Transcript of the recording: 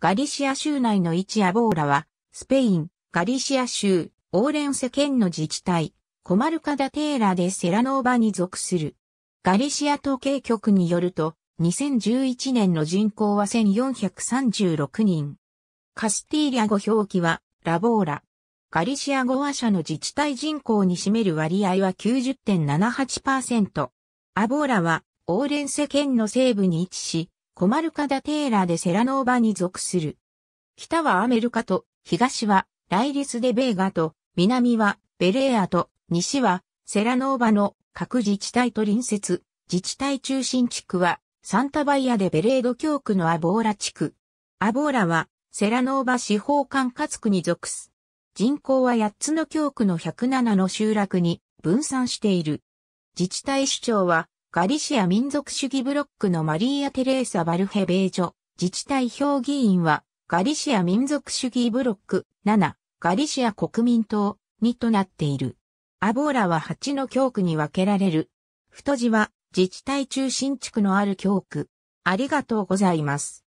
ガリシア州内の一アボーラは、スペイン、ガリシア州、オーレンセ県の自治体、コマルカダテーラでセラノーバに属する。ガリシア統計局によると、2011年の人口は1436人。カスティーリア語表記は、ラボーラ。ガリシア語話者の自治体人口に占める割合は90.78%。アボーラは、オーレンセ県の西部に位置し、コマルカダテーラでセラノーバに属する。北はアメルカと、東はライリスデベーガと、南はベレーアと、西はセラノーバの各自治体と隣接、自治体中心地区はサンタバイアでベレード教区のアボーラ地区。アボーラはセラノーバ司法管轄区に属す。人口は8つの教区の107の集落に分散している。自治体首長はガリシア民族主義ブロックのマリーア・テレーサ・バルヘベージョ、自治体評議員は、ガリシア民族主義ブロック7、ガリシア国民党にとなっている。アボーラは8の教区に分けられる。太字は自治体中心地区のある教区。ありがとうございます。